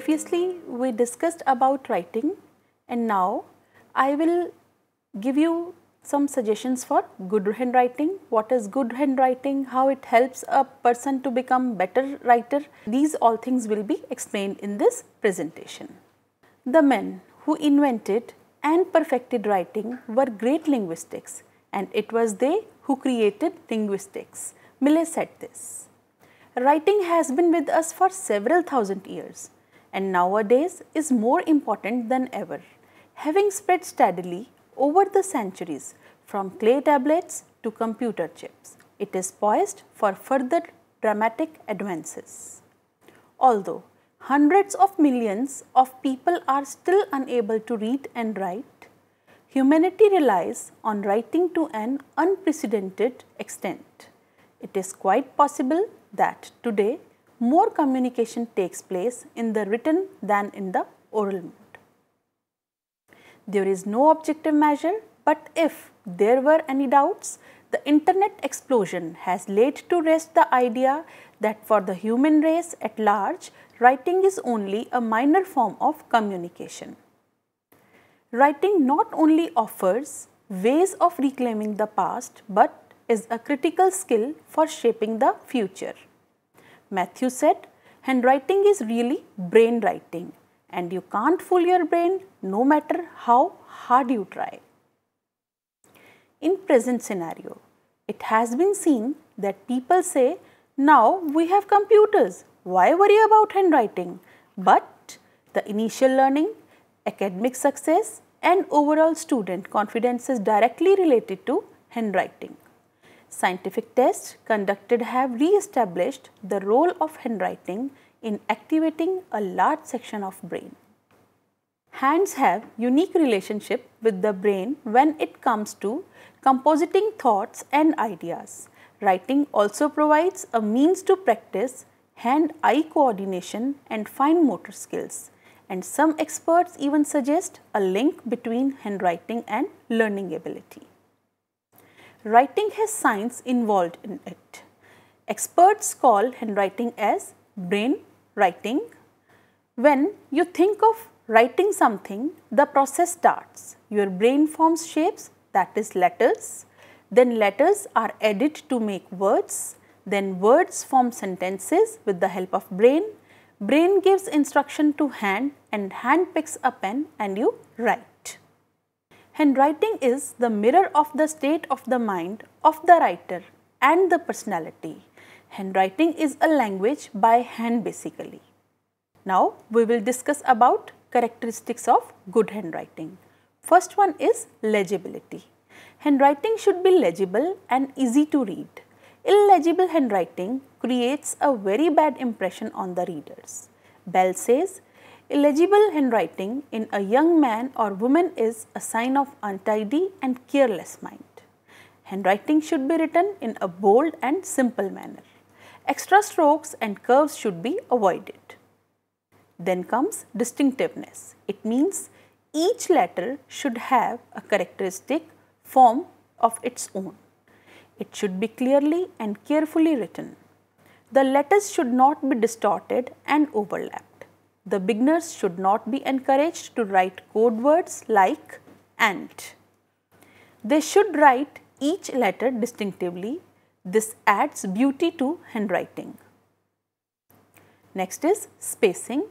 previously we discussed about writing and now I will give you some suggestions for good handwriting, what is good handwriting, how it helps a person to become better writer. These all things will be explained in this presentation. The men who invented and perfected writing were great linguistics, and it was they who created linguistics. Millet said this. Writing has been with us for several thousand years and nowadays is more important than ever, having spread steadily over the centuries from clay tablets to computer chips. It is poised for further dramatic advances. Although hundreds of millions of people are still unable to read and write, humanity relies on writing to an unprecedented extent. It is quite possible that today more communication takes place in the written than in the oral mode. There is no objective measure but if there were any doubts, the internet explosion has laid to rest the idea that for the human race at large, writing is only a minor form of communication. Writing not only offers ways of reclaiming the past but is a critical skill for shaping the future. Matthew said, handwriting is really brain writing and you can't fool your brain no matter how hard you try. In present scenario, it has been seen that people say, now we have computers, why worry about handwriting? But the initial learning, academic success and overall student confidence is directly related to handwriting. Scientific tests conducted have re-established the role of handwriting in activating a large section of brain. Hands have unique relationship with the brain when it comes to compositing thoughts and ideas. Writing also provides a means to practice hand-eye coordination and fine motor skills. And some experts even suggest a link between handwriting and learning ability writing his science involved in it. Experts call handwriting as brain writing. When you think of writing something, the process starts. Your brain forms shapes, that is letters. Then letters are added to make words. Then words form sentences with the help of brain. Brain gives instruction to hand and hand picks a pen and you write. Handwriting is the mirror of the state of the mind of the writer and the personality. Handwriting is a language by hand basically. Now we will discuss about characteristics of good handwriting. First one is legibility. Handwriting should be legible and easy to read. Illegible handwriting creates a very bad impression on the readers. Bell says, Illegible handwriting in a young man or woman is a sign of untidy and careless mind. Handwriting should be written in a bold and simple manner. Extra strokes and curves should be avoided. Then comes distinctiveness. It means each letter should have a characteristic form of its own. It should be clearly and carefully written. The letters should not be distorted and overlap the beginners should not be encouraged to write code words like and. They should write each letter distinctively. This adds beauty to handwriting. Next is spacing.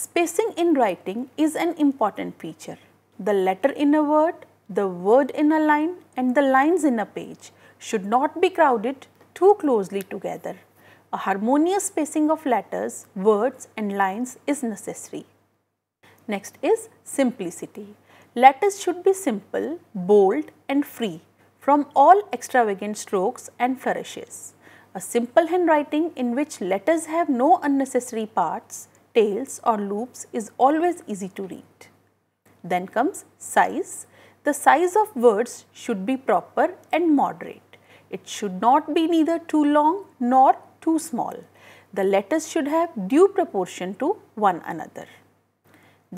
Spacing in writing is an important feature. The letter in a word, the word in a line and the lines in a page should not be crowded too closely together a harmonious spacing of letters, words and lines is necessary. Next is simplicity. Letters should be simple, bold and free from all extravagant strokes and flourishes. A simple handwriting in which letters have no unnecessary parts, tails or loops is always easy to read. Then comes size. The size of words should be proper and moderate. It should not be neither too long nor too small. The letters should have due proportion to one another.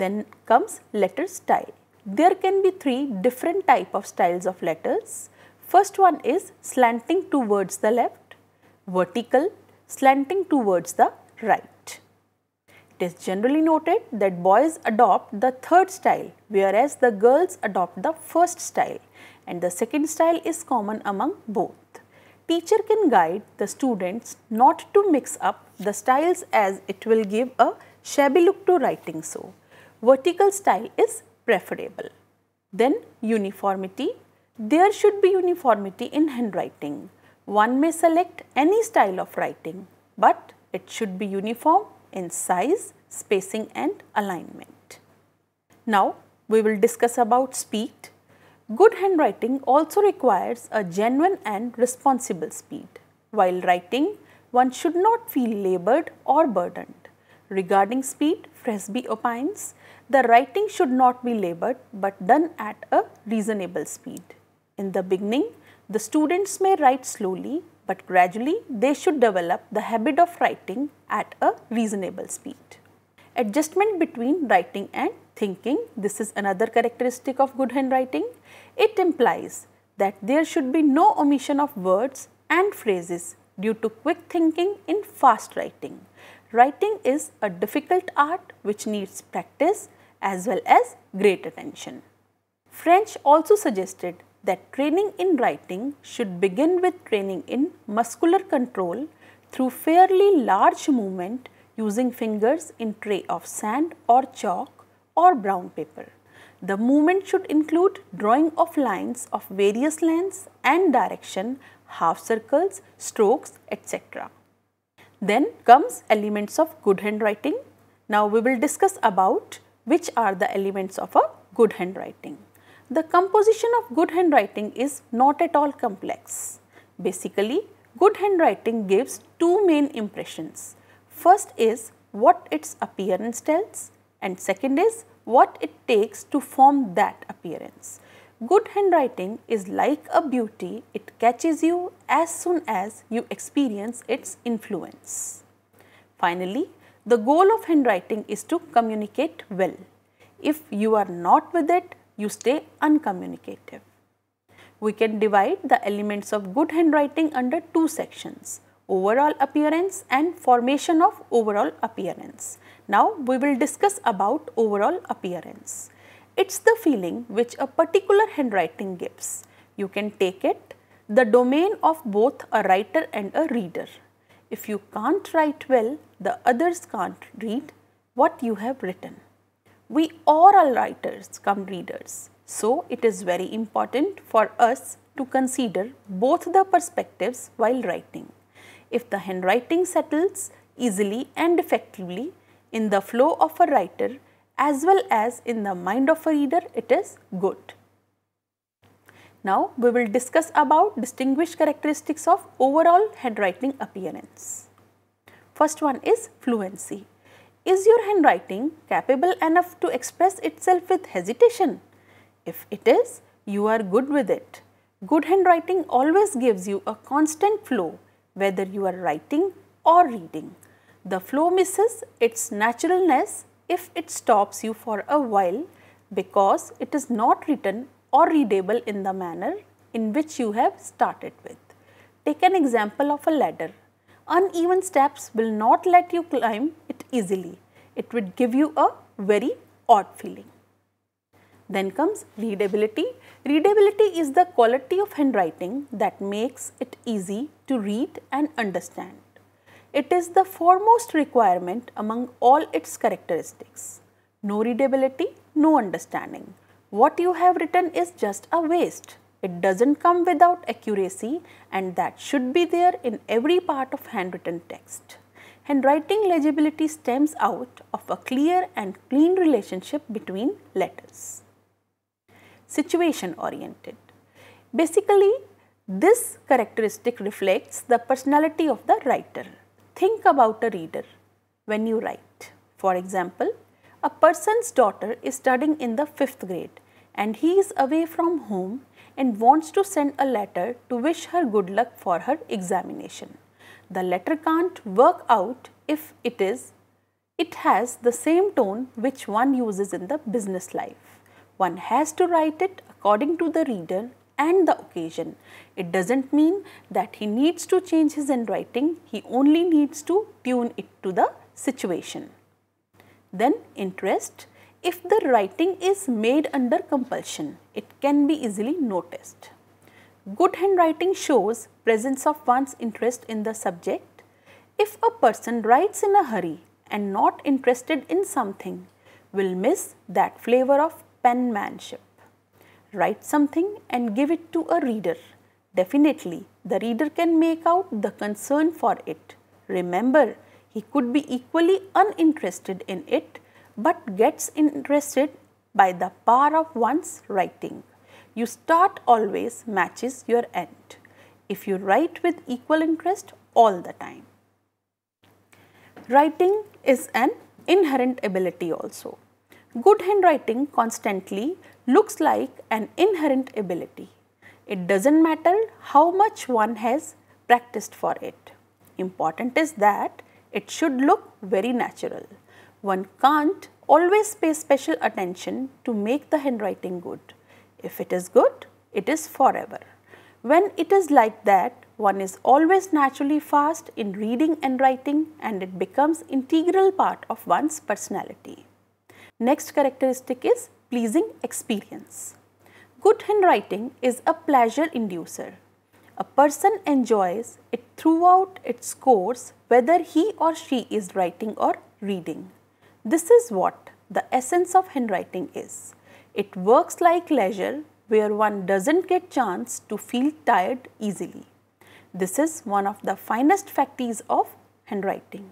Then comes letter style. There can be three different type of styles of letters. First one is slanting towards the left, vertical, slanting towards the right. It is generally noted that boys adopt the third style whereas the girls adopt the first style and the second style is common among both teacher can guide the students not to mix up the styles as it will give a shabby look to writing so. Vertical style is preferable. Then uniformity. There should be uniformity in handwriting. One may select any style of writing but it should be uniform in size, spacing and alignment. Now we will discuss about speed Good handwriting also requires a genuine and responsible speed. While writing, one should not feel labored or burdened. Regarding speed, Fresby opines, the writing should not be labored but done at a reasonable speed. In the beginning, the students may write slowly but gradually they should develop the habit of writing at a reasonable speed. Adjustment between writing and thinking, this is another characteristic of good handwriting, it implies that there should be no omission of words and phrases due to quick thinking in fast writing. Writing is a difficult art which needs practice as well as great attention. French also suggested that training in writing should begin with training in muscular control through fairly large movement using fingers in tray of sand or chalk or brown paper. The movement should include drawing of lines of various lengths and direction, half circles, strokes, etc. Then comes elements of good handwriting. Now we will discuss about which are the elements of a good handwriting. The composition of good handwriting is not at all complex. Basically, good handwriting gives two main impressions. First is what its appearance tells and second is what it takes to form that appearance. Good handwriting is like a beauty, it catches you as soon as you experience its influence. Finally, the goal of handwriting is to communicate well. If you are not with it, you stay uncommunicative. We can divide the elements of good handwriting under two sections, overall appearance and formation of overall appearance. Now we will discuss about overall appearance. It's the feeling which a particular handwriting gives. You can take it the domain of both a writer and a reader. If you can't write well, the others can't read what you have written. We all are writers come readers. So it is very important for us to consider both the perspectives while writing. If the handwriting settles easily and effectively, in the flow of a writer as well as in the mind of a reader it is good. Now we will discuss about distinguished characteristics of overall handwriting appearance. First one is fluency. Is your handwriting capable enough to express itself with hesitation? If it is, you are good with it. Good handwriting always gives you a constant flow whether you are writing or reading. The flow misses its naturalness if it stops you for a while because it is not written or readable in the manner in which you have started with. Take an example of a ladder. Uneven steps will not let you climb it easily. It would give you a very odd feeling. Then comes readability. Readability is the quality of handwriting that makes it easy to read and understand. It is the foremost requirement among all its characteristics. No readability, no understanding. What you have written is just a waste. It doesn't come without accuracy and that should be there in every part of handwritten text. Handwriting legibility stems out of a clear and clean relationship between letters. Situation oriented. Basically, this characteristic reflects the personality of the writer think about a reader when you write. For example, a person's daughter is studying in the fifth grade and he is away from home and wants to send a letter to wish her good luck for her examination. The letter can't work out if it is it has the same tone which one uses in the business life. One has to write it according to the reader and the occasion. It doesn't mean that he needs to change his handwriting, he only needs to tune it to the situation. Then interest, if the writing is made under compulsion, it can be easily noticed. Good handwriting shows presence of one's interest in the subject. If a person writes in a hurry and not interested in something, will miss that flavor of penmanship write something and give it to a reader. Definitely, the reader can make out the concern for it. Remember, he could be equally uninterested in it but gets interested by the power of one's writing. You start always matches your end if you write with equal interest all the time. Writing is an inherent ability also. Good handwriting constantly looks like an inherent ability. It doesn't matter how much one has practiced for it. Important is that it should look very natural. One can't always pay special attention to make the handwriting good. If it is good, it is forever. When it is like that, one is always naturally fast in reading and writing and it becomes integral part of one's personality. Next characteristic is pleasing experience. Good handwriting is a pleasure inducer. A person enjoys it throughout its course whether he or she is writing or reading. This is what the essence of handwriting is. It works like leisure where one doesn't get chance to feel tired easily. This is one of the finest faculties of handwriting.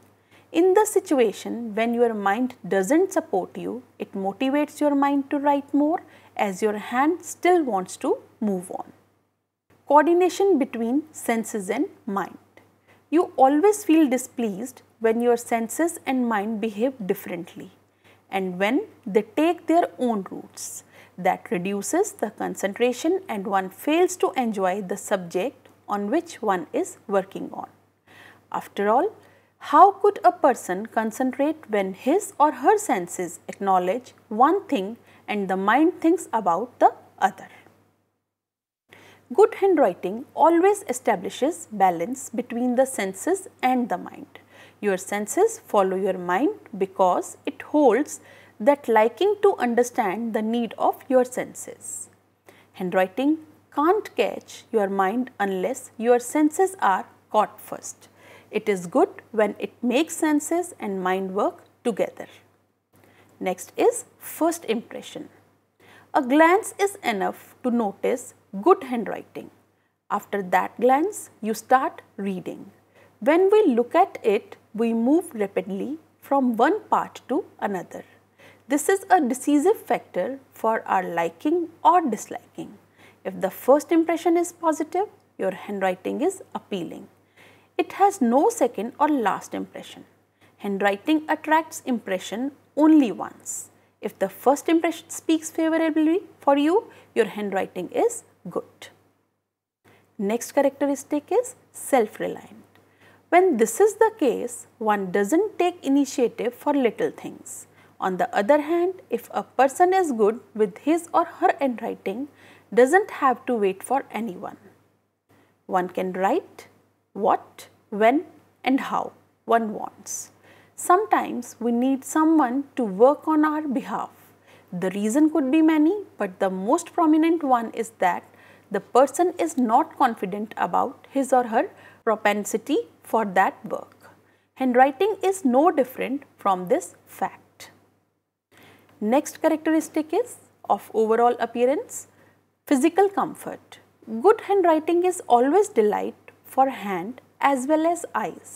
In the situation when your mind doesn't support you, it motivates your mind to write more as your hand still wants to move on. Coordination between senses and mind. You always feel displeased when your senses and mind behave differently and when they take their own routes. That reduces the concentration and one fails to enjoy the subject on which one is working on. After all, how could a person concentrate when his or her senses acknowledge one thing and the mind thinks about the other? Good handwriting always establishes balance between the senses and the mind. Your senses follow your mind because it holds that liking to understand the need of your senses. Handwriting can't catch your mind unless your senses are caught first. It is good when it makes senses and mind work together. Next is first impression. A glance is enough to notice good handwriting. After that glance, you start reading. When we look at it, we move rapidly from one part to another. This is a decisive factor for our liking or disliking. If the first impression is positive, your handwriting is appealing. It has no second or last impression. Handwriting attracts impression only once. If the first impression speaks favorably for you, your handwriting is good. Next characteristic is self-reliant. When this is the case, one doesn't take initiative for little things. On the other hand, if a person is good with his or her handwriting, doesn't have to wait for anyone. One can write, what, when and how one wants. Sometimes we need someone to work on our behalf. The reason could be many, but the most prominent one is that the person is not confident about his or her propensity for that work. Handwriting is no different from this fact. Next characteristic is of overall appearance, physical comfort. Good handwriting is always delight for hand as well as eyes.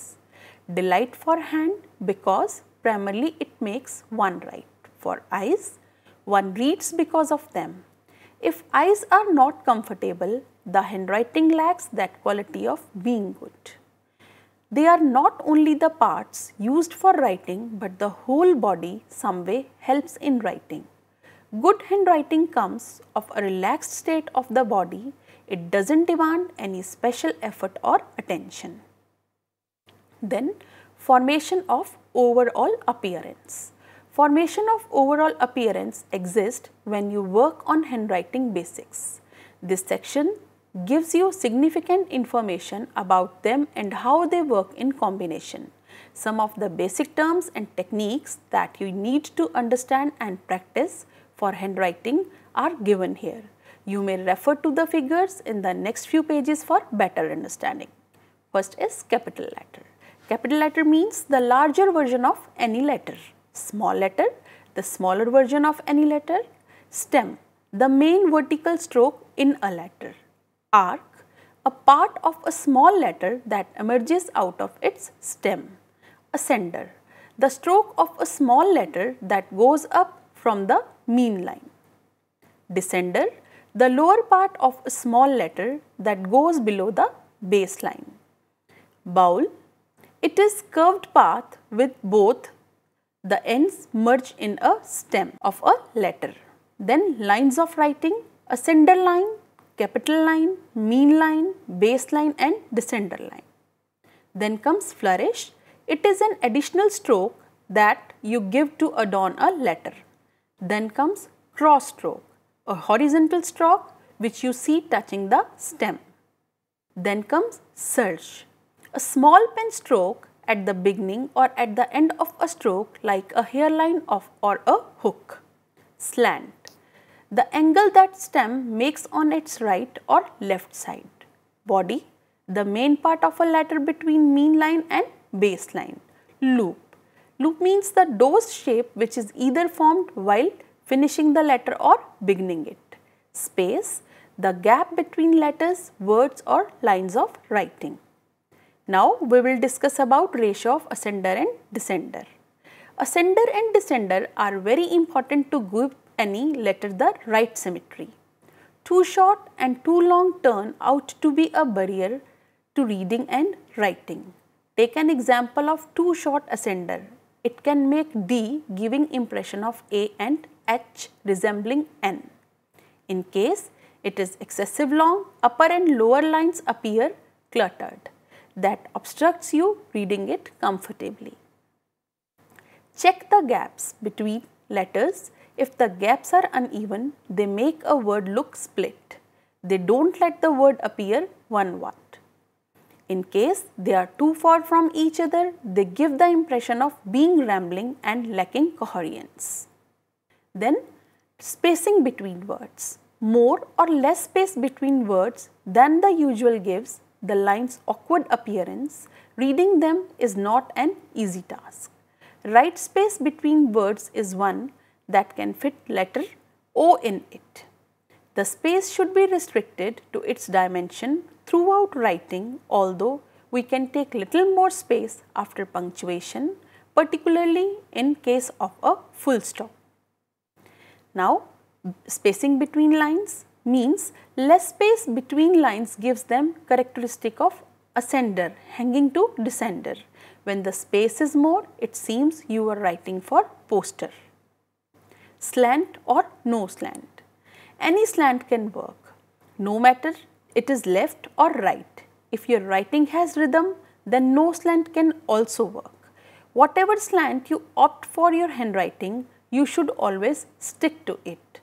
Delight for hand because primarily it makes one write. For eyes, one reads because of them. If eyes are not comfortable, the handwriting lacks that quality of being good. They are not only the parts used for writing but the whole body some way helps in writing. Good handwriting comes of a relaxed state of the body it does not demand any special effort or attention. Then formation of overall appearance. Formation of overall appearance exists when you work on handwriting basics. This section gives you significant information about them and how they work in combination. Some of the basic terms and techniques that you need to understand and practice for handwriting are given here. You may refer to the figures in the next few pages for better understanding. First is capital letter. Capital letter means the larger version of any letter. Small letter, the smaller version of any letter. Stem, the main vertical stroke in a letter. Arc, a part of a small letter that emerges out of its stem. Ascender, the stroke of a small letter that goes up from the mean line. Descender, the lower part of a small letter that goes below the baseline. Bowl, it is curved path with both the ends merge in a stem of a letter. Then lines of writing, ascender line, capital line, mean line, baseline and descender line. Then comes flourish. It is an additional stroke that you give to adorn a letter. Then comes cross stroke a horizontal stroke, which you see touching the stem. Then comes surge. A small pen stroke at the beginning or at the end of a stroke like a hairline of or a hook. Slant. The angle that stem makes on its right or left side. Body. The main part of a letter between mean line and base line. Loop. Loop means the dose shape which is either formed while finishing the letter or beginning it. Space, the gap between letters, words or lines of writing. Now we will discuss about ratio of ascender and descender. Ascender and descender are very important to give any letter the right symmetry. Too short and too long turn out to be a barrier to reading and writing. Take an example of too short ascender. It can make D giving impression of A and H resembling N. In case it is excessive long, upper and lower lines appear cluttered. That obstructs you reading it comfortably. Check the gaps between letters. If the gaps are uneven, they make a word look split. They don't let the word appear one word. In case they are too far from each other, they give the impression of being rambling and lacking coherence. Then spacing between words. More or less space between words than the usual gives the line's awkward appearance. Reading them is not an easy task. Right space between words is one that can fit letter O in it. The space should be restricted to its dimension throughout writing although we can take little more space after punctuation particularly in case of a full stop. Now spacing between lines means less space between lines gives them characteristic of ascender hanging to descender. When the space is more it seems you are writing for poster. Slant or no slant. Any slant can work no matter it is left or right. If your writing has rhythm then no slant can also work. Whatever slant you opt for your handwriting you should always stick to it.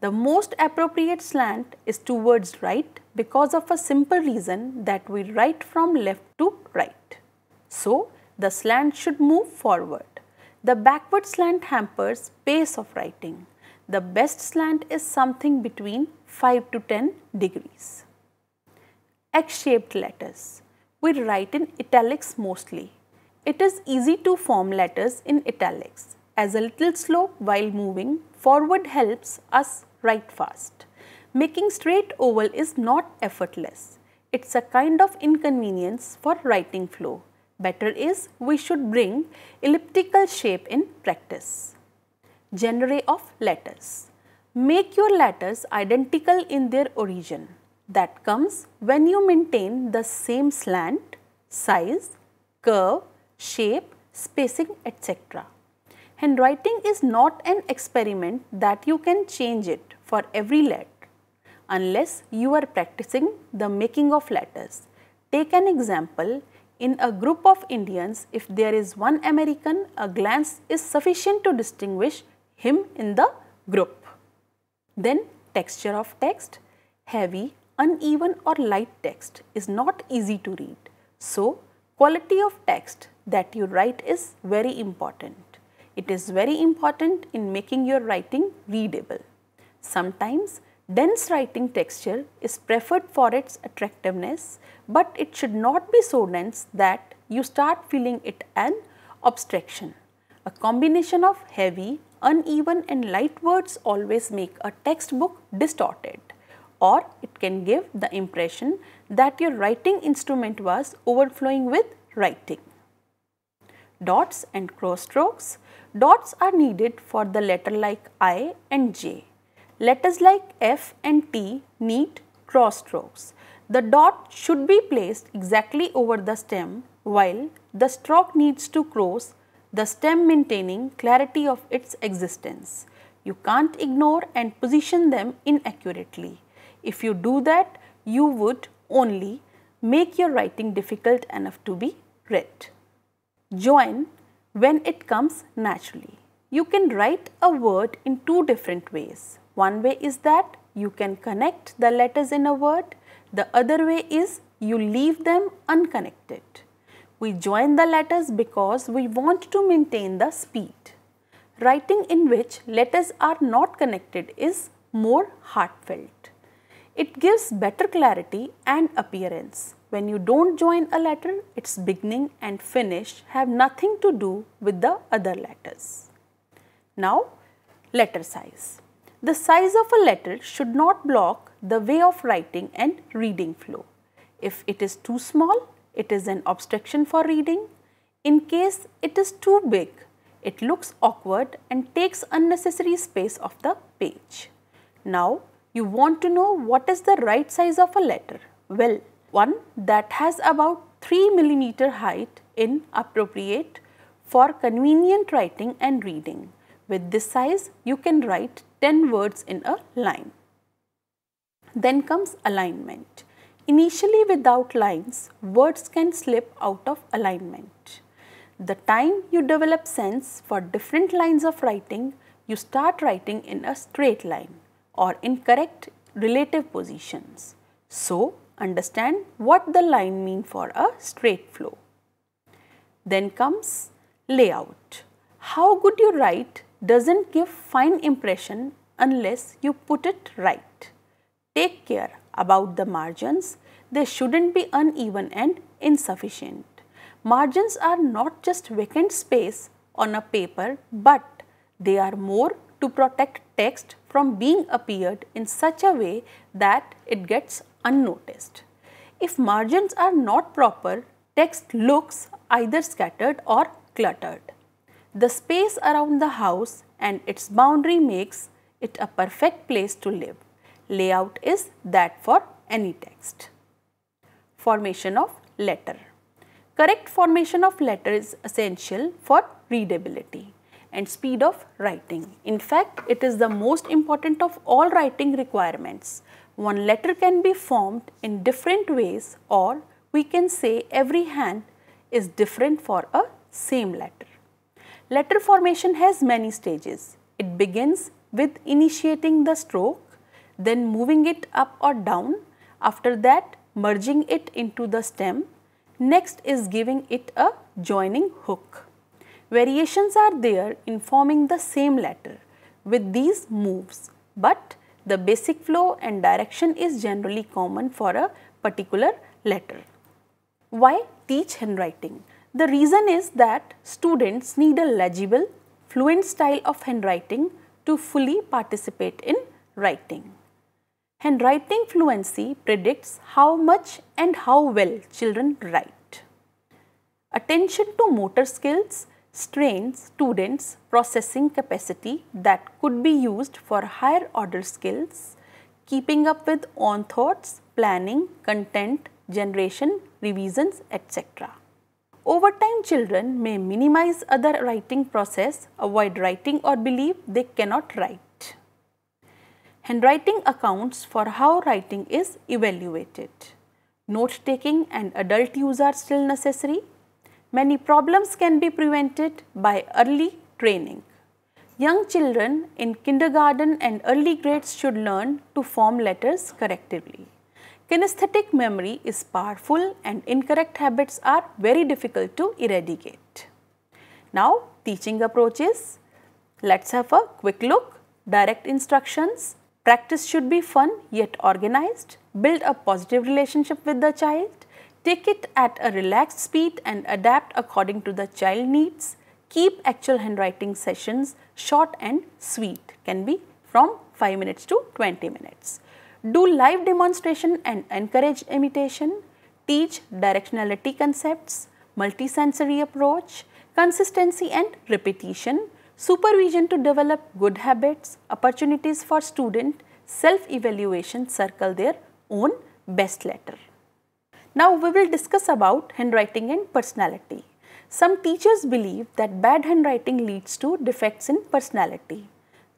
The most appropriate slant is towards right because of a simple reason that we write from left to right. So, the slant should move forward. The backward slant hampers pace of writing. The best slant is something between 5 to 10 degrees. X-shaped letters. We write in italics mostly. It is easy to form letters in italics as a little slope while moving forward helps us write fast. Making straight oval is not effortless. It's a kind of inconvenience for writing flow. Better is we should bring elliptical shape in practice. Genre of letters. Make your letters identical in their origin. That comes when you maintain the same slant, size, curve, shape, spacing etc. Handwriting is not an experiment that you can change it for every letter unless you are practicing the making of letters. Take an example, in a group of Indians, if there is one American, a glance is sufficient to distinguish him in the group. Then texture of text, heavy, uneven or light text is not easy to read. So, quality of text that you write is very important. It is very important in making your writing readable. Sometimes dense writing texture is preferred for its attractiveness, but it should not be so dense that you start feeling it an obstruction. A combination of heavy, uneven and light words always make a textbook distorted or it can give the impression that your writing instrument was overflowing with writing. Dots and cross strokes Dots are needed for the letter like I and J. Letters like F and T need cross strokes. The dot should be placed exactly over the stem while the stroke needs to cross the stem maintaining clarity of its existence. You can't ignore and position them inaccurately. If you do that, you would only make your writing difficult enough to be read. Join when it comes naturally. You can write a word in two different ways. One way is that you can connect the letters in a word. The other way is you leave them unconnected. We join the letters because we want to maintain the speed. Writing in which letters are not connected is more heartfelt. It gives better clarity and appearance. When you don't join a letter, its beginning and finish have nothing to do with the other letters. Now, letter size. The size of a letter should not block the way of writing and reading flow. If it is too small, it is an obstruction for reading. In case it is too big, it looks awkward and takes unnecessary space of the page. Now, you want to know what is the right size of a letter? Well, one that has about 3 millimeter height in appropriate for convenient writing and reading. With this size, you can write 10 words in a line. Then comes alignment. Initially without lines, words can slip out of alignment. The time you develop sense for different lines of writing, you start writing in a straight line or incorrect relative positions. So, understand what the line mean for a straight flow. Then comes layout. How good you write doesn't give fine impression unless you put it right. Take care about the margins. They shouldn't be uneven and insufficient. Margins are not just vacant space on a paper but they are more to protect text from being appeared in such a way that it gets unnoticed. If margins are not proper, text looks either scattered or cluttered. The space around the house and its boundary makes it a perfect place to live. Layout is that for any text. Formation of letter. Correct formation of letter is essential for readability and speed of writing. In fact, it is the most important of all writing requirements. One letter can be formed in different ways or we can say every hand is different for a same letter. Letter formation has many stages. It begins with initiating the stroke, then moving it up or down, after that merging it into the stem, next is giving it a joining hook. Variations are there in forming the same letter with these moves, but the basic flow and direction is generally common for a particular letter. Why teach handwriting? The reason is that students need a legible, fluent style of handwriting to fully participate in writing. Handwriting fluency predicts how much and how well children write. Attention to motor skills Strains, students processing capacity that could be used for higher order skills, keeping up with own thoughts, planning, content, generation, revisions, etc. Over time children may minimize other writing process, avoid writing or believe they cannot write. Handwriting accounts for how writing is evaluated. Note taking and adult use are still necessary Many problems can be prevented by early training. Young children in kindergarten and early grades should learn to form letters correctly. Kinesthetic memory is powerful and incorrect habits are very difficult to eradicate. Now teaching approaches. Let's have a quick look. Direct instructions. Practice should be fun yet organized. Build a positive relationship with the child take it at a relaxed speed and adapt according to the child needs. Keep actual handwriting sessions short and sweet, can be from 5 minutes to 20 minutes. Do live demonstration and encourage imitation. Teach directionality concepts, multisensory approach, consistency and repetition, supervision to develop good habits, opportunities for student, self-evaluation, circle their own best letter. Now we will discuss about handwriting and personality. Some teachers believe that bad handwriting leads to defects in personality.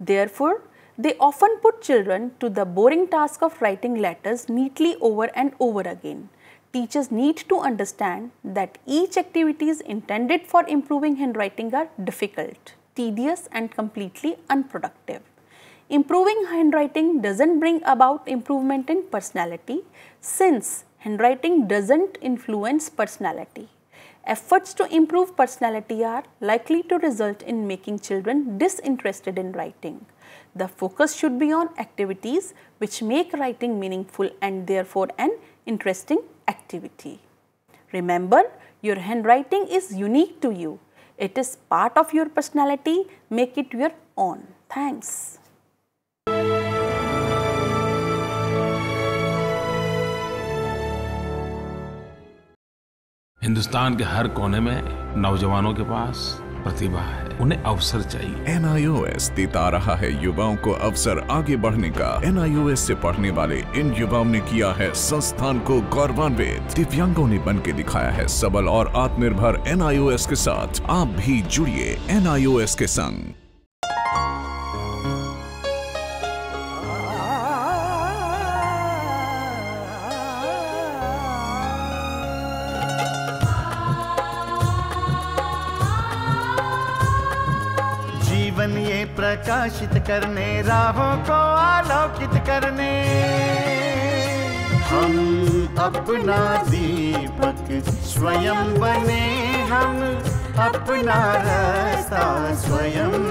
Therefore, they often put children to the boring task of writing letters neatly over and over again. Teachers need to understand that each activities intended for improving handwriting are difficult, tedious and completely unproductive. Improving handwriting doesn't bring about improvement in personality since handwriting doesn't influence personality. Efforts to improve personality are likely to result in making children disinterested in writing. The focus should be on activities which make writing meaningful and therefore an interesting activity. Remember, your handwriting is unique to you. It is part of your personality. Make it your own. Thanks. Hindustan के हर कोने में नौजवानों के पास प्रतिभा है उन्हें अवसर चाहिए N आई O S देता रहा है युवाओं को अवसर आगे बढ़ने का एन आई ओ एस ऐसी पढ़ने वाले इन युवाओं ने किया है संस्थान को गौरवान्वित दिव्यांगों ने बन के दिखाया है सबल और आत्मनिर्भर एन आई ओ एस के साथ आप भी जुड़िए एन आई ओ एस के संग करने राहों को आलोकित करने हम अपना दीपक स्वयं बने हम अपना रास्ता स्वयं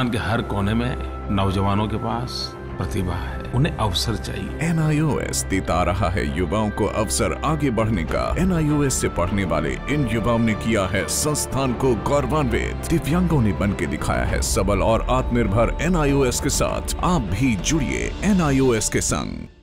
हिंदुस्तान के हर कोने में नौजवानों के पास प्रतिभा है उन्हें अवसर चाहिए एन देता रहा है युवाओं को अवसर आगे बढ़ने का एन से पढ़ने वाले इन युवाओं ने किया है संस्थान को गौरवान्वित दिव्यांगों ने बन के दिखाया है सबल और आत्मनिर्भर एन के साथ आप भी जुड़िए एन के संग